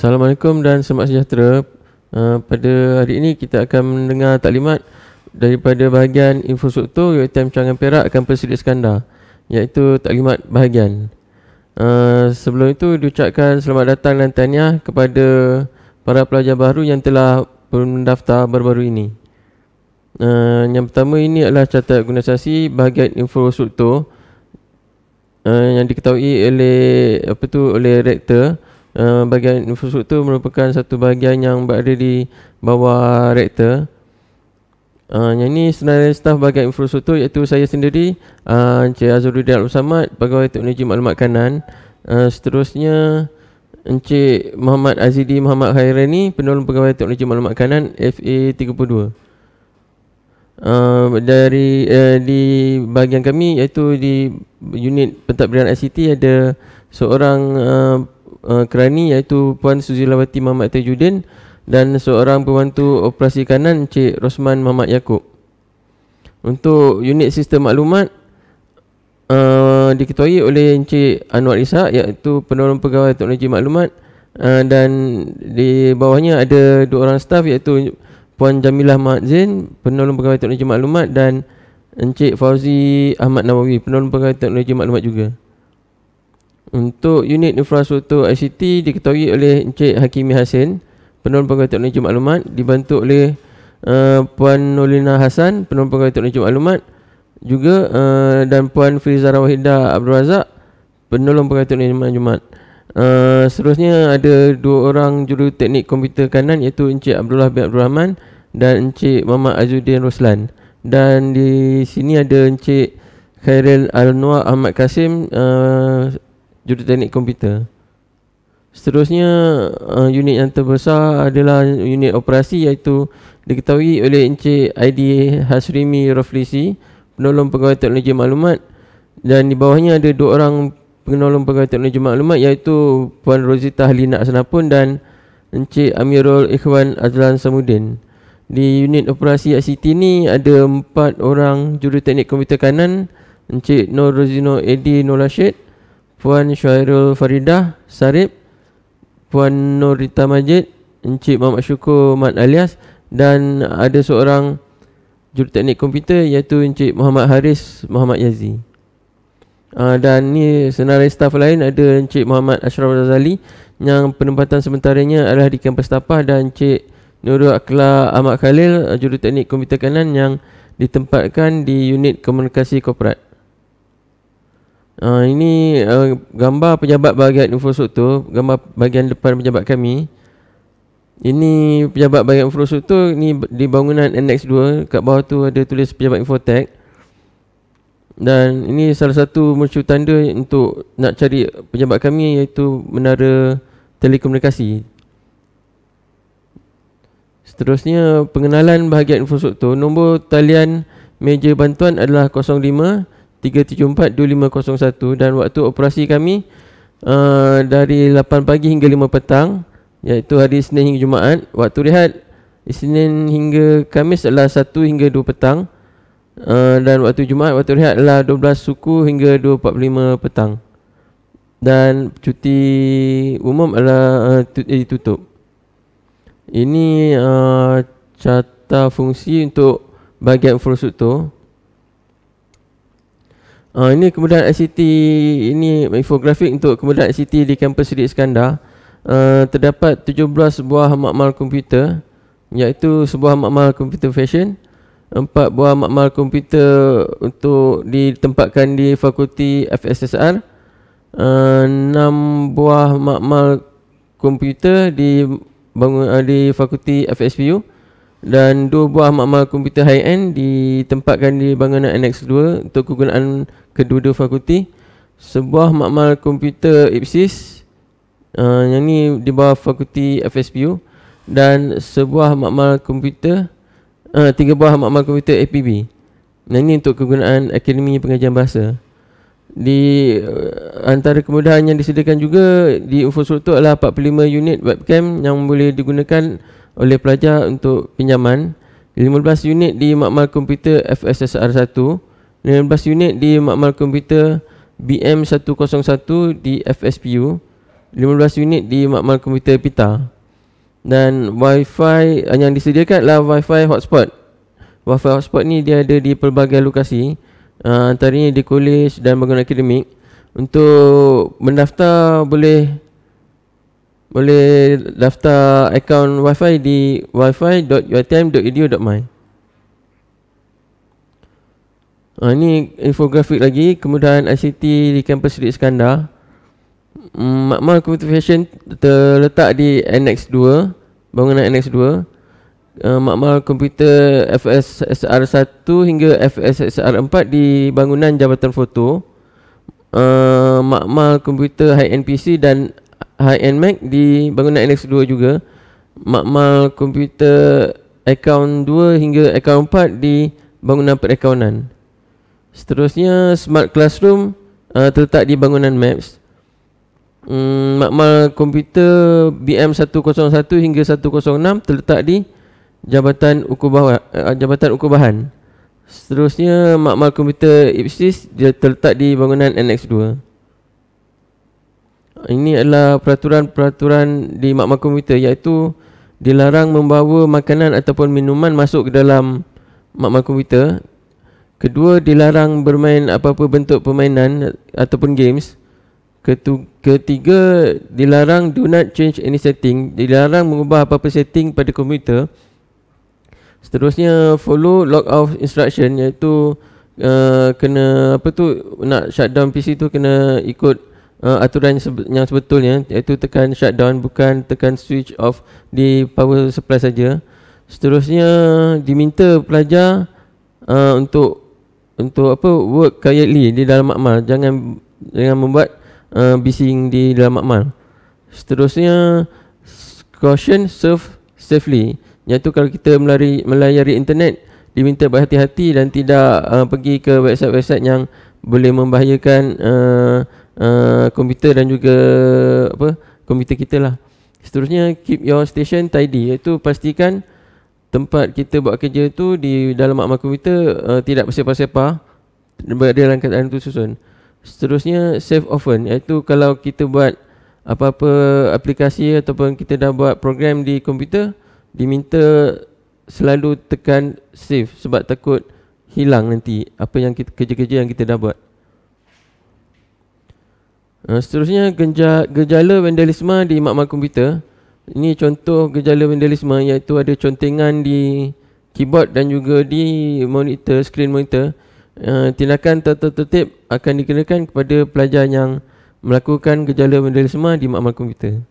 Assalamualaikum dan selamat sejahtera. Uh, pada hari ini kita akan mendengar taklimat daripada bahagian infrastruktur UiTM Cangan Perak akan Seri Iskandar iaitu taklimat bahagian. Uh, sebelum itu diucapkan selamat datang dan tanya kepada para pelajar baru yang telah mendaftar baru-baru ini. Uh, yang pertama ini adalah carta organisasi bahagian infrastruktur uh, yang diketahui oleh apa tu oleh rektor Eh, bahagian infrastruktur merupakan satu bahagian yang berada di bawah rektor. Uh, eh, yang ini senarai staf bahagian infrastruktur iaitu saya sendiri, uh, Encik Azuruddin Al-Samad, Pegawai Teknologi Maklumat Kanan. Uh, seterusnya, Encik Muhammad Azidi Muhammad Khairani, Penolong Pegawai Teknologi Maklumat Kanan, FA32. Uh, dari uh, di bahagian kami iaitu di unit pentadbiran ICT ada seorang uh, uh, kerani iaitu Puan Suzilawati Mamat Tejudin dan seorang pembantu operasi kanan Cik Rosman Mamat Yaakob. Untuk unit sistem maklumat uh, diketuai oleh Encik Anwar Ishak iaitu penolong pegawai teknologi maklumat uh, dan di bawahnya ada dua orang staf iaitu Puan Jamilah Mahat Zain penolong pegawai teknologi maklumat dan Encik Fauzi Ahmad Nawawi penolong pegawai teknologi maklumat juga. Untuk unit infrastruktur ICT diketuai oleh Encik Hakimi Hasin, Penolong Pegawai Teknologi Maklumat, dibantu oleh uh, Puan Nolina Hasan, Penolong Pegawai Teknologi Maklumat, juga uh, dan Puan Firizara Wahida Abdul Razak, Penolong Pegawai Teknologi Maklumat. Uh, seterusnya ada dua orang juru teknik komputer kanan iaitu Encik Abdullah bin Abdul Rahman dan Encik Mama Azuddin Roslan. Dan di sini ada Encik Khairil Al-Nuar Ahmad Kasim uh, jurutera teknik komputer. Seterusnya uh, unit yang terbesar adalah unit operasi iaitu diketahui oleh Encik ID Hasrimi Raflisi, penolong pegawai teknologi maklumat dan di bawahnya ada dua orang penolong pegawai teknologi maklumat iaitu Puan Rosita Halina Senapun dan Encik Amirul Ikhwan Azlan Samudin. Di unit operasi ICT ni ada empat orang juru komputer kanan Encik Nur Rozino Edi Nur Puan Syairul Faridah Sarip Puan Nurita Majid Encik Muhammad Syukur Mat Alias dan ada seorang juruteknik komputer iaitu Encik Muhammad Haris Muhammad Yazi uh, dan ni senarai staff lain ada Encik Muhammad Ashraf Razali yang penempatan sementaranya adalah di kampus Tapah dan Encik Nurul Akla Ahmad Khalil juruteknik komputer kanan yang ditempatkan di unit komunikasi korporat Uh, ini uh, gambar pejabat bahagian infrastruktur, gambar bahagian depan pejabat kami. Ini pejabat bahagian infrastruktur, ni di bangunan NX2, kat bawah tu ada tulis pejabat infotech. Dan ini salah satu mercu tanda untuk nak cari pejabat kami iaitu menara telekomunikasi. Seterusnya pengenalan bahagian infrastruktur, nombor talian meja bantuan adalah 05 374 3742501 dan waktu operasi kami uh, dari 8 pagi hingga 5 petang iaitu hari Isnin hingga Jumaat waktu rehat Isnin hingga Kamis adalah 1 hingga 2 petang uh, dan waktu Jumaat waktu rehat adalah 12 suku hingga 2.45 petang dan cuti umum adalah uh, ditutup ini uh, carta fungsi untuk bahagian infrastruktur Ha, ini kemudahan ICT ini infografik untuk kemudahan ICT di kampus Seri Iskandar. Uh, terdapat 17 buah makmal komputer iaitu sebuah makmal komputer fashion, empat buah makmal komputer untuk ditempatkan di fakulti FSSR, ah, enam buah makmal komputer di bangun di fakulti FSPU dan dua buah makmal komputer high end ditempatkan di bangunan annex 2 untuk kegunaan kedua-dua fakulti sebuah makmal komputer Ipsis uh, yang ni di bawah fakulti FSPU dan sebuah makmal komputer uh, tiga buah makmal komputer APB yang ni untuk kegunaan Akademi Pengajian Bahasa di uh, antara kemudahan yang disediakan juga di infrastruktur adalah 45 unit webcam yang boleh digunakan oleh pelajar untuk pinjaman 15 unit di makmal komputer FSSR1 15 unit di makmal komputer BM101 di FSPU 15 unit di makmal komputer PITA dan wifi eh, yang disediakan adalah wifi hotspot wifi hotspot ni dia ada di pelbagai lokasi eh, antaranya di kolej dan bangunan akademik untuk mendaftar boleh boleh daftar akaun wifi di wifi.utm.edu.my ha, ini infografik lagi kemudahan ICT di kampus Sri Iskandar hmm, makmal communication terletak di NX2 bangunan NX2 ha, makmal komputer FSSR 1 hingga FSSR 4 di bangunan Jabatan Foto Uh, makmal komputer high NPC dan high end Mac di bangunan Alex 2 juga. Makmal komputer akaun 2 hingga akaun 4 di bangunan perakaunan. Seterusnya smart classroom uh, terletak di bangunan Maps. Mm, makmal komputer BM 101 hingga 106 terletak di Jabatan Ukubahan. Uh, Jabatan Ukubahan. Seterusnya makmal komputer Ipsis dia terletak di bangunan NX 2. Ini adalah peraturan-peraturan di makmah komputer iaitu dilarang membawa makanan ataupun minuman masuk ke dalam makmah komputer. Kedua, dilarang bermain apa-apa bentuk permainan ataupun games. ketiga, dilarang do not change any setting. Dilarang mengubah apa-apa setting pada komputer. Seterusnya, follow log off instruction iaitu uh, kena apa tu nak shutdown PC tu kena ikut uh, aturan yang sebetulnya iaitu tekan shutdown bukan tekan switch off di power supply saja. Seterusnya diminta pelajar uh, untuk untuk apa work quietly di dalam makmal jangan jangan membuat uh, bising di dalam makmal. Seterusnya caution serve safely iaitu kalau kita melari, melayari internet diminta berhati-hati dan tidak uh, pergi ke website-website yang boleh membahayakan uh, Uh, komputer dan juga apa komputer kita lah. Seterusnya keep your station tidy iaitu pastikan tempat kita buat kerja tu di dalam makmal komputer uh, tidak bersepah-sepah berada dalam keadaan tu susun. Seterusnya save often iaitu kalau kita buat apa-apa aplikasi ataupun kita dah buat program di komputer diminta selalu tekan save sebab takut hilang nanti apa yang kerja-kerja yang kita dah buat. Ha, seterusnya gejala vandalisme di makmal komputer. Ini contoh gejala vandalisme iaitu ada contengan di keyboard dan juga di monitor, screen monitor. Ha, tindakan tertutup akan dikenakan kepada pelajar yang melakukan gejala vandalisme di makmal komputer.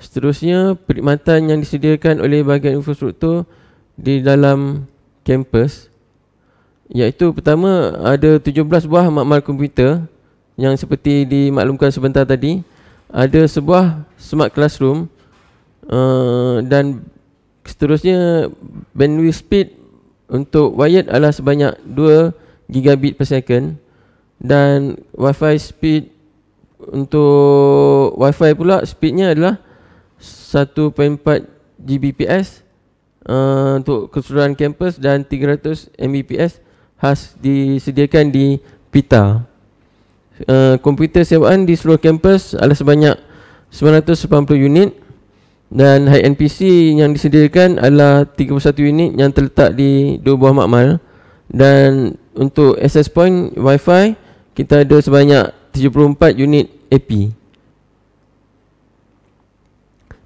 Seterusnya, perkhidmatan yang disediakan oleh bahagian infrastruktur di dalam kampus iaitu pertama ada 17 buah makmal komputer yang seperti dimaklumkan sebentar tadi ada sebuah smart classroom uh, dan seterusnya bandwidth speed untuk wired adalah sebanyak 2 gigabit per second dan wifi speed untuk wifi pula speednya adalah 1.4 gbps uh, untuk keseluruhan kampus dan 300 mbps khas disediakan di PITA. Uh, komputer sewaan di seluruh kampus adalah sebanyak 980 unit dan high end PC yang disediakan adalah 31 unit yang terletak di dua buah makmal dan untuk access point wifi kita ada sebanyak 74 unit AP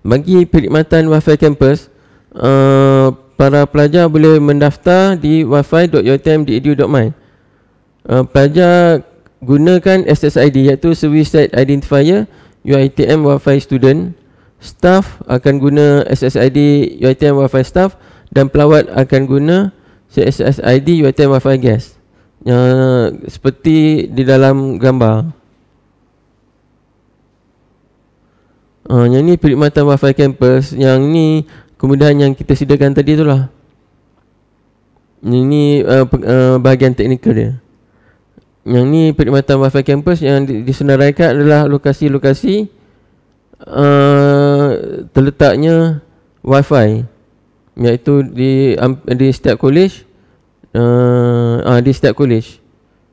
bagi perkhidmatan wifi kampus uh, para pelajar boleh mendaftar di wifi.yotm.edu.my uh, pelajar gunakan SSID iaitu Service Site Identifier UITM Wifi Student staff akan guna SSID UITM Wifi Staff dan pelawat akan guna SSID UITM Wifi Guest uh, seperti di dalam gambar uh, yang ni perkhidmatan Wifi Campus yang ni kemudahan yang kita sediakan tadi itulah ini uh, eh, eh, bahagian teknikal dia yang ni perkhidmatan wifi campus yang disenaraikan adalah lokasi-lokasi uh, terletaknya wifi iaitu di um, di setiap college uh, uh, ah, di setiap college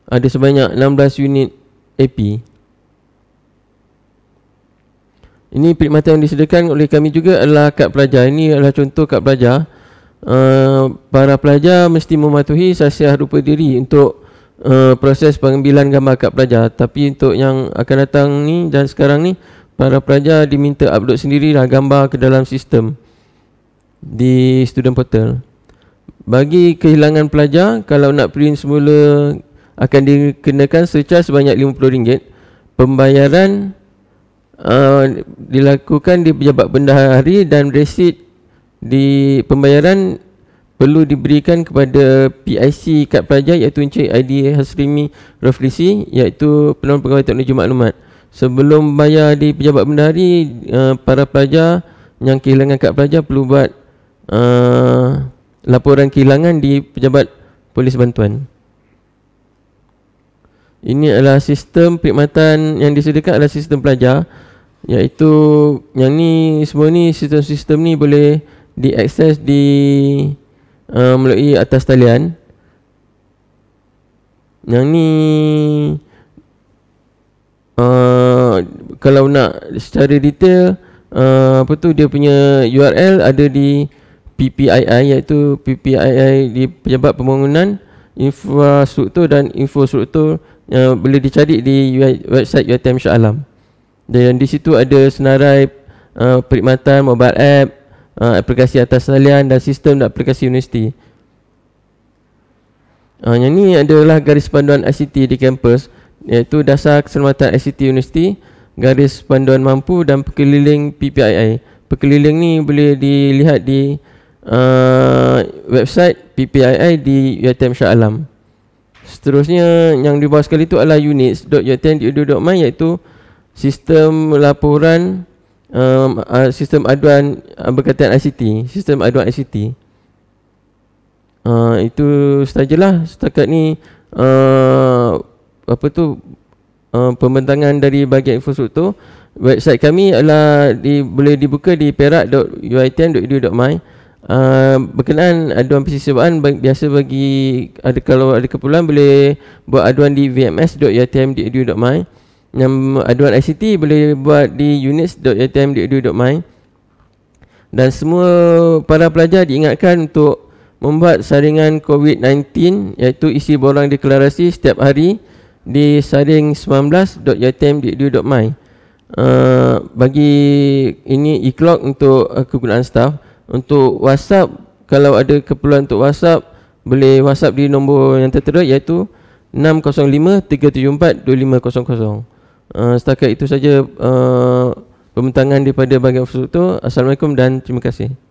ada sebanyak 16 unit AP ini pilih mata yang disediakan oleh kami juga adalah kad pelajar. Ini adalah contoh kad pelajar. Uh, para pelajar mesti mematuhi sasiah rupa diri untuk uh, proses pengambilan gambar kad pelajar. Tapi untuk yang akan datang ni dan sekarang ni, para pelajar diminta upload sendiri lah gambar ke dalam sistem di student portal. Bagi kehilangan pelajar, kalau nak print semula akan dikenakan secara sebanyak RM50. Pembayaran Eh, dilakukan di pejabat bendahari dan resit di pembayaran perlu diberikan kepada PIC kad pelajar iaitu Encik ID Hasrimi Raflisi iaitu Penuan Pegawai Teknologi lumat. Sebelum bayar di pejabat bendahari uh, eh, para pelajar yang kehilangan kad pelajar perlu buat uh, laporan kehilangan di pejabat polis bantuan. Ini adalah sistem perkhidmatan yang disediakan adalah sistem pelajar iaitu yang ni semua ni sistem-sistem ni boleh diakses di uh, melalui atas talian yang ni uh, kalau nak secara detail uh, apa tu dia punya URL ada di PPII iaitu PPII di Pejabat Pembangunan Infrastruktur dan Infrastruktur yang boleh dicari di website UiTM Shah Alam dan di situ ada senarai uh, perkhidmatan mobile app uh, aplikasi atas talian dan sistem dan aplikasi universiti uh, yang ini adalah garis panduan ICT di kampus iaitu dasar keselamatan ICT universiti garis panduan mampu dan perkeliling PPII perkeliling ni boleh dilihat di uh, website PPII di UiTM Shah Alam seterusnya yang di bawah sekali itu adalah units.uitm.my iaitu sistem laporan um, uh, sistem aduan uh, berkaitan ICT, sistem aduan ICT. Uh, itu sajalah lah setakat ni uh, apa tu uh, pembentangan dari bahagian infrastruktur website kami adalah di, boleh dibuka di perak.uitn.edu.my Uh, berkenaan aduan persisiwaan biasa bagi ada kalau ada keperluan boleh buat aduan di vms.yatm.edu.my uh, yang aduan ICT boleh buat di units.atm.edu.my dan semua para pelajar diingatkan untuk membuat saringan COVID-19 iaitu isi borang deklarasi setiap hari di saring19.yatim.edu.my uh, eh, bagi ini e-clock untuk uh, kegunaan staff untuk whatsapp kalau ada keperluan untuk whatsapp boleh whatsapp di nombor yang tertera iaitu 605 374 2500 Eh, setakat itu saja uh, eh, pembentangan daripada bahagian infrastruktur. Assalamualaikum dan terima kasih.